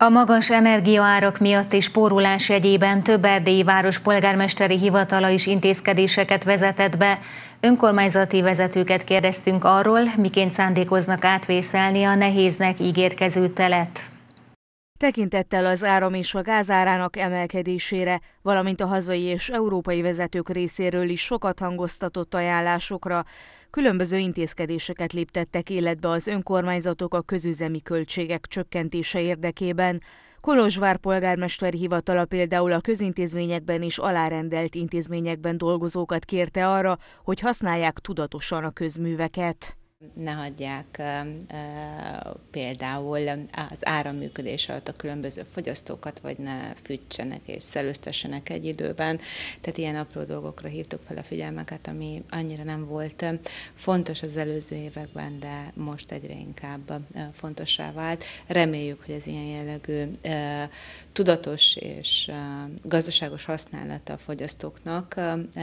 A magas energiaárak miatt és spórolás jegyében több erdélyi város polgármesteri hivatala is intézkedéseket vezetett be. Önkormányzati vezetőket kérdeztünk arról, miként szándékoznak átvészelni a nehéznek ígérkező telet. Tekintettel az áram és a gázárának emelkedésére, valamint a hazai és európai vezetők részéről is sokat hangoztatott ajánlásokra, különböző intézkedéseket léptettek életbe az önkormányzatok a közüzemi költségek csökkentése érdekében. Kolozsvár polgármester hivatala például a közintézményekben és alárendelt intézményekben dolgozókat kérte arra, hogy használják tudatosan a közműveket ne hagyják például az áramműködés alatt a különböző fogyasztókat, vagy ne fűtsenek és szelőztessenek egy időben. Tehát ilyen apró dolgokra hívtuk fel a figyelmeket, ami annyira nem volt fontos az előző években, de most egyre inkább fontossá vált. Reméljük, hogy az ilyen jellegű tudatos és gazdaságos használata a fogyasztóknak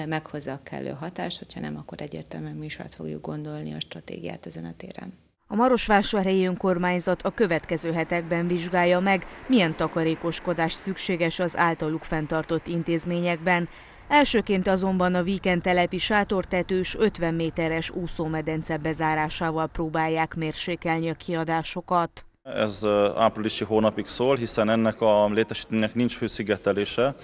meghozza a kellő hatást, hogyha nem, akkor egyértelműen mi is át fogjuk gondolni a stratégiát stratégiát ezen a téren. A Marosvásárhelyi önkormányzat a következő hetekben vizsgálja meg, milyen takarékoskodás szükséges az általuk fenntartott intézményekben. Elsőként azonban a víkend telepi sátortetős 50 méteres úszómedence bezárásával próbálják mérsékelni a kiadásokat. Ez áprilisi hónapig szól, hiszen ennek a létesítménynek nincs hőszigetelése,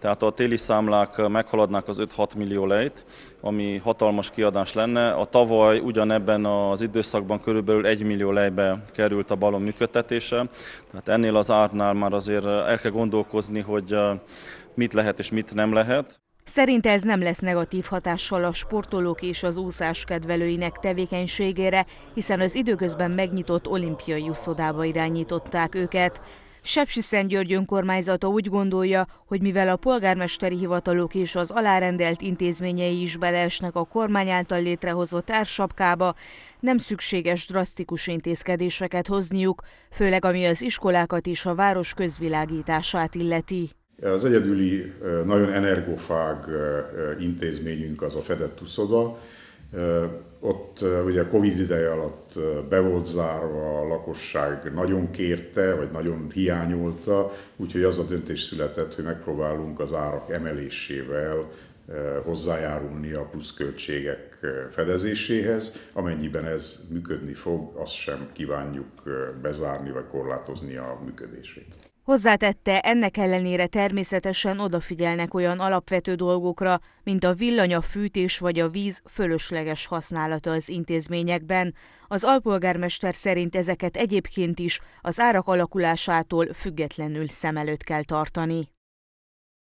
tehát a téli számlák meghaladnák az 5-6 millió lejt, ami hatalmas kiadás lenne. A tavaly ugyanebben az időszakban körülbelül 1 millió lejbe került a balon működtetése, tehát ennél az árnál már azért el kell gondolkozni, hogy mit lehet és mit nem lehet. Szerinte ez nem lesz negatív hatással a sportolók és az úszás kedvelőinek tevékenységére, hiszen az időközben megnyitott olimpiai úszodába irányították őket. Sepsiszentgyörgy önkormányzata úgy gondolja, hogy mivel a polgármesteri hivatalok és az alárendelt intézményei is beleesnek a kormány által létrehozott ársapkába, nem szükséges drasztikus intézkedéseket hozniuk, főleg ami az iskolákat és a város közvilágítását illeti. Az egyedüli nagyon energofág intézményünk az a fedett Tuszoda. Ott ugye a Covid ideje alatt be volt zárva, a lakosság nagyon kérte, vagy nagyon hiányolta, úgyhogy az a döntés született, hogy megpróbálunk az árak emelésével hozzájárulni a pluszköltségek fedezéséhez. Amennyiben ez működni fog, azt sem kívánjuk bezárni vagy korlátozni a működését. Hozzátette, ennek ellenére természetesen odafigyelnek olyan alapvető dolgokra, mint a villany, a fűtés vagy a víz fölösleges használata az intézményekben. Az alpolgármester szerint ezeket egyébként is az árak alakulásától függetlenül szem előtt kell tartani.